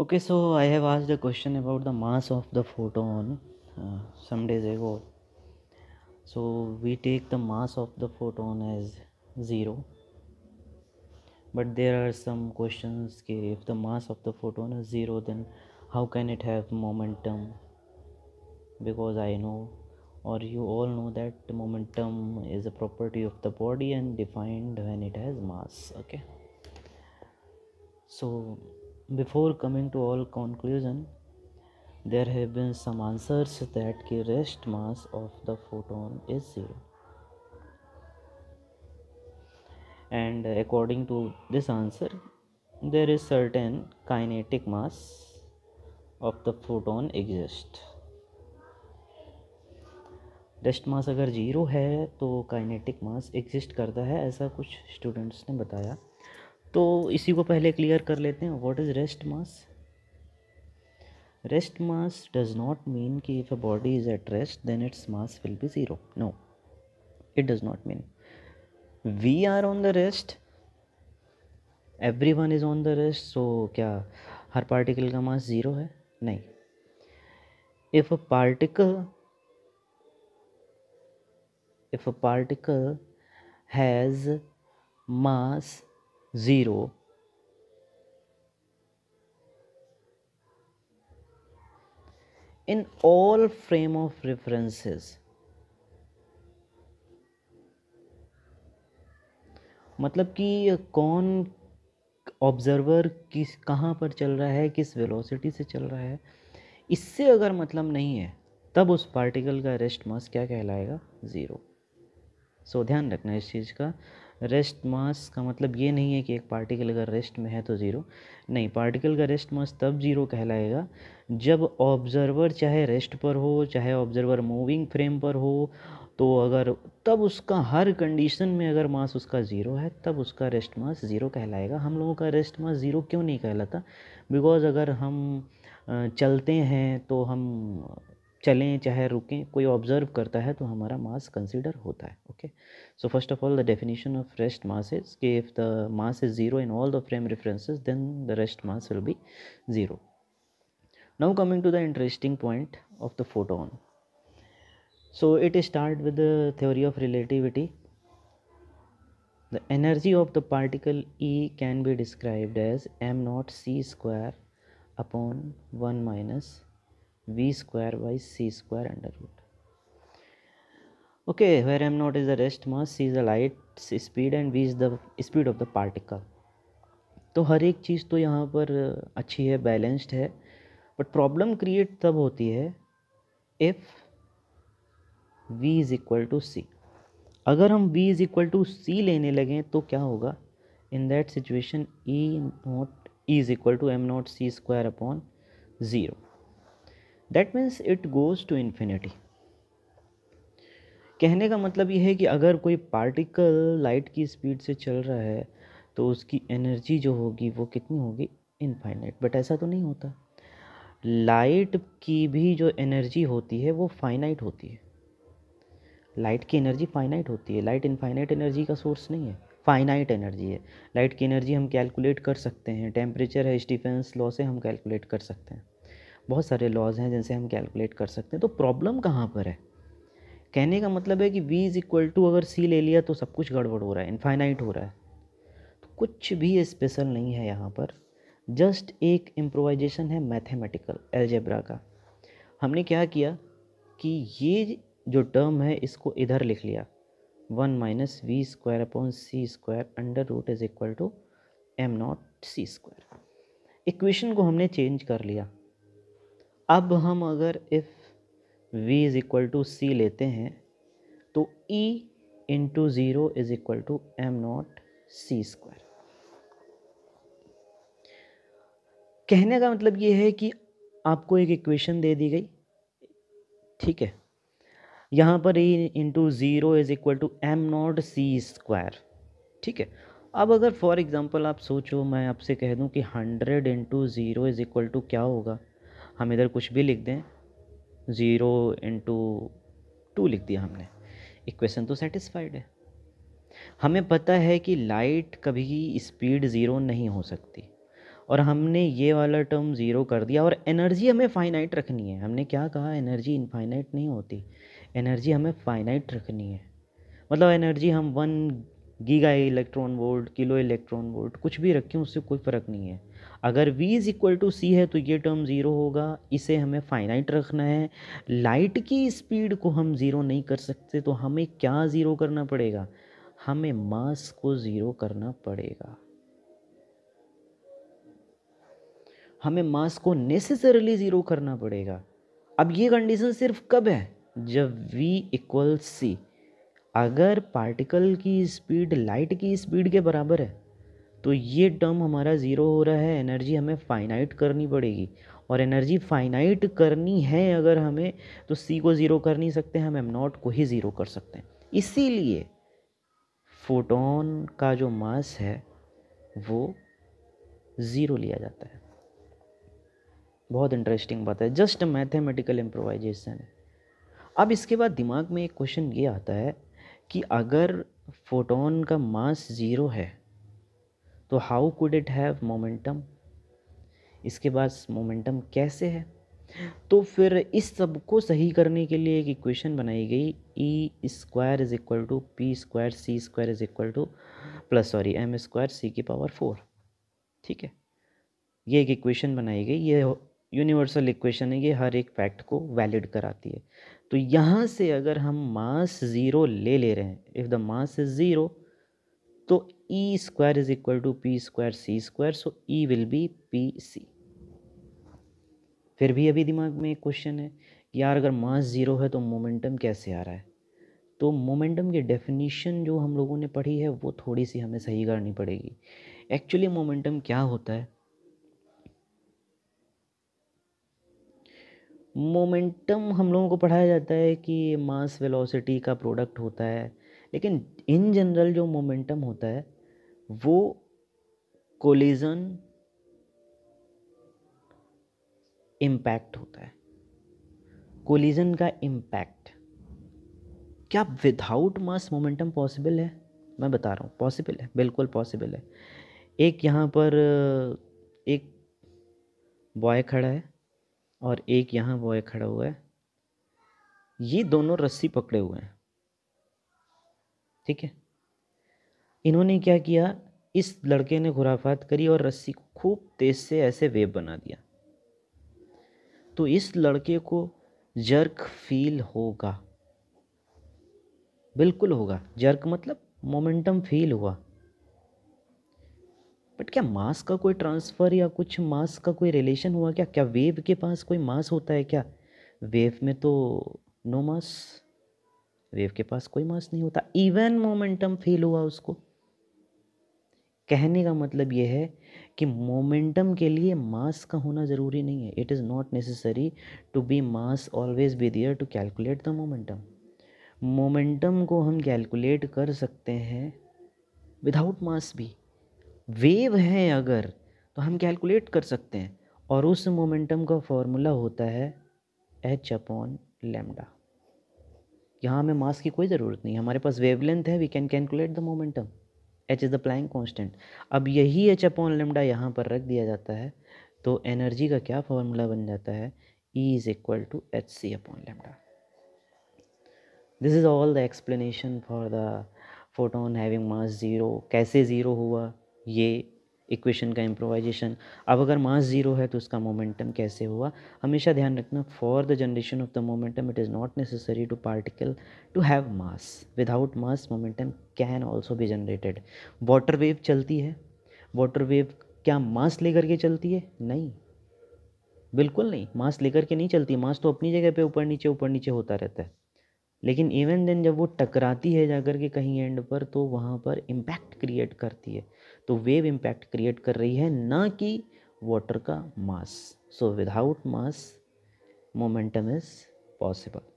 okay so i have asked a question about the mass of the photon uh, some days ago so we take the mass of the photon as zero but there are some questions if the mass of the photon is zero then how can it have momentum because i know or you all know that momentum is a property of the body and defined when it has mass okay so Before coming to all conclusion, there have been some answers that the rest mass of the photon is zero. And according to this answer, there is certain kinetic mass of the photon exist. Rest mass अगर zero है तो kinetic मास exist करता है ऐसा कुछ students ने बताया तो इसी को पहले क्लियर कर लेते हैं what is rest mass rest mass does not mean कि if a body is at rest then its mass will be zero no it does not mean we are on the rest everyone is on the rest so क्या हर particle का mass zero है नहीं if a particle if a particle has mass zero in all frame of references मतलब कि कौन observer किस कहाँ पर चल रहा है किस वेलोसिटी से चल रहा है इससे अगर मतलब नहीं है तब उस पार्टिकल का रेस्ट मास क्या कहलाएगा ज़ीरो सो so, ध्यान रखना इस चीज़ का रेस्ट मास का मतलब ये नहीं है कि एक पार्टिकल अगर रेस्ट में है तो ज़ीरो नहीं पार्टिकल का रेस्ट मास तब ज़ीरो कहलाएगा जब ऑब्ज़र्वर चाहे रेस्ट पर हो चाहे ऑब्ज़र्वर मूविंग फ्रेम पर हो तो अगर तब उसका हर कंडीशन में अगर मास उसका ज़ीरो है तब उसका रेस्ट मास ज़ीरो कहलाएगा हम लोगों का रेस्ट मास ज़ीरो क्यों नहीं कहलाता बिकॉज़ अगर हम चलते हैं तो हम चलें चाहे रुकें कोई ऑब्जर्व करता है तो हमारा मास कंसिडर होता है okay so first of all the definition of rest mass is कि if the mass is zero in all the frame references then the rest mass will be zero now coming to the interesting point of the photon so it is start with the theory of relativity the energy of the particle E can be described as M not C square upon one minus V square by C square under root okay where M not is the rest mass is the light speed and V is the speed of the particle तो हर एक चीज़ तो यहाँ पर अच्छी है balanced है but problem create तब होती है if v is equal to C अगर हम v is equal to C लेने लगें तो क्या होगा in that situation E not is equal to M not C square upon zero that means it goes to infinity कहने का मतलब ये है कि अगर कोई पार्टिकल लाइट की स्पीड से चल रहा है तो उसकी एनर्जी जो होगी वो कितनी होगी इनफाइनाइट बट ऐसा तो नहीं होता लाइट की भी जो एनर्जी होती है वो फाइनाइट होती है लाइट की एनर्जी फाइनाइट होती है लाइट इनफाइनाइट एनर्जी का सोर्स नहीं है फाइनाइट एनर्जी है लाइट की एनर्जी हम कैलकुलेट कर सकते हैं टेम्परेचर है स्टीफेंस लॉ से हम कैलकुलेट कर सकते हैं बहुत सारे लॉज हैं जिनसे हम कैलकुलेट कर सकते हैं तो प्रॉब्लम कहाँ पर है कहने का मतलब है कि v इज़ इक्वल टू अगर c ले लिया तो सब कुछ गड़बड़ हो रहा है इनफाइनाइट हो रहा है तो कुछ भी स्पेशल नहीं है यहाँ पर जस्ट एक इम्प्रोवाइजेशन है मैथमेटिकल एल्जेब्रा का हमने क्या किया कि ये जो टर्म है इसको इधर लिख लिया one minus V square upon C square under root is equal to M not C square equation को हमने चेंज कर लिया अब हम अगर if v is equal to C लेते हैं तो e into zero is equal to M not C square कहने का मतलब ये है कि आपको एक इक्वेशन दे दी गई ठीक है यहाँ पर e into zero is equal to M not C square ठीक है अब अगर फॉर एग्ज़ाम्पल आप सोचो मैं आपसे कह दूं कि hundred into zero is equal to क्या होगा हम इधर कुछ भी लिख दें ज़ीरो इंटू टू लिख दिया हमने इक्वेशन तो सेटिस्फाइड है हमें पता है कि लाइट कभी स्पीड ज़ीरो नहीं हो सकती और हमने ये वाला टर्म ज़ीरो कर दिया और एनर्जी हमें फाइनाइट रखनी है हमने क्या कहा एनर्जी इनफाइनाइट नहीं होती एनर्जी हमें फाइनाइट रखनी है मतलब एनर्जी हम one giga electron volt kilo electron volt कुछ भी रखें उससे कोई फ़र्क नहीं है अगर v is equal to C है तो ये टर्म ज़ीरो होगा इसे हमें फाइनाइट रखना है लाइट की स्पीड को हम ज़ीरो नहीं कर सकते तो हमें क्या ज़ीरो करना पड़ेगा हमें मास को ज़ीरो करना पड़ेगा हमें मास को नेसेसरली ज़ीरो करना पड़ेगा अब ये कंडीशन सिर्फ कब है जब v इक्वल सी अगर पार्टिकल की स्पीड लाइट की स्पीड के बराबर है तो ये टर्म हमारा ज़ीरो हो रहा है एनर्जी हमें फाइनाइट करनी पड़ेगी और एनर्जी फाइनाइट करनी है अगर हमें तो सी को ज़ीरो कर नहीं सकते हम एम नॉट को ही ज़ीरो कर सकते हैं इसीलिए फोटोन का जो मास है वो ज़ीरो लिया जाता है बहुत इंटरेस्टिंग बात है जस्ट मैथमेटिकल इम्प्रोवाइजेशन है अब इसके बाद दिमाग में एक क्वेश्चन ये आता है कि अगर फोटोन का मास ज़ीरो है तो how could it have momentum इसके पास मोमेंटम कैसे है तो फिर इस सब को सही करने के लिए एक इक्वेशन बनाई गई E square is equal to P square C square is equal to plus sorry M square C की पावर फोर ठीक है ये एक इक्वेशन बनाई गई ये यूनिवर्सल इक्वेशन है ये हर एक फैक्ट को वैलिड कराती है तो यहाँ से अगर हम मास ज़ीरो ले ले रहे हैं if the mass is zero तो E square is equal to P square C square. So E will be c फिर भी अभी दिमाग में एक क्वेश्चन है कि यार अगर मास ज़ीरो है तो मोमेंटम कैसे आ रहा है तो मोमेंटम की डेफिनेशन जो हम लोगों ने पढ़ी है वो थोड़ी सी हमें सही करनी पड़ेगी एक्चुअली मोमेंटम क्या होता है मोमेंटम हम लोगों को पढ़ाया जाता है कि मास वेलोसिटी का प्रोडक्ट होता है लेकिन इन जनरल जो मोमेंटम होता है वो कोलिजन इम्पैक्ट होता है कोलिजन का इम्पैक्ट क्या विदाउट मास मोमेंटम पॉसिबल है मैं बता रहा हूँ पॉसिबल है बिल्कुल पॉसिबल है एक यहाँ पर एक बॉय खड़ा है और एक यहाँ बॉय खड़ा हुआ है ये दोनों रस्सी पकड़े हुए हैं ठीक है इन्होंने क्या किया इस लड़के ने खुराफात करी और रस्सी को खूब तेज़ से ऐसे वेब बना दिया तो इस लड़के को जर्क फील होगा बिल्कुल होगा जर्क मतलब मोमेंटम फील हुआ बट क्या मास का कोई ट्रांसफ़र या कुछ मास का कोई रिलेशन हुआ क्या क्या वेव के पास कोई मास होता है क्या वेव में तो नो मास वेव के पास कोई मास नहीं होता इवन मोमेंटम फील हुआ उसको कहने का मतलब ये है कि मोमेंटम के लिए मास का होना ज़रूरी नहीं है it is not necessary to be mass always be there to calculate the momentum momentum को हम कैलकुलेट कर सकते हैं विदाउट मास भी वेव हैं अगर तो हम कैलकुलेट कर सकते हैं और उस मोमेंटम का फॉर्मूला होता है एच अपॉन लेमडा यहाँ हमें मास की कोई ज़रूरत नहीं हमारे पास वेवलेंथ है we can calculate the momentum H is the Planck constant अब यही एच अपॉन लेमडा यहाँ पर रख दिया जाता है तो एनर्जी का क्या फॉर्मूला बन जाता है E is equal to H C upon lambda this is all the explanation for the photon having mass zero कैसे ज़ीरो हुआ ये इक्वेशन का इम्प्रोवाइजेशन अब अगर मास ज़ीरो है तो उसका मोमेंटम कैसे हुआ हमेशा ध्यान रखना for the generation of the momentum it is not necessary to particle to have mass without mass momentum can also भी जनरेटेड वाटर वेव चलती है वाटर वेव क्या मास लेकर के चलती है नहीं बिल्कुल नहीं मास लेकर के नहीं चलती मास तो अपनी जगह पे ऊपर नीचे ऊपर नीचे होता रहता है लेकिन इवन देन जब वो टकराती है जाकर के कहीं एंड पर तो वहाँ पर इम्पैक्ट क्रिएट करती है तो वेव इम्पैक्ट क्रिएट कर रही है ना कि वाटर का mass so without mass momentum is possible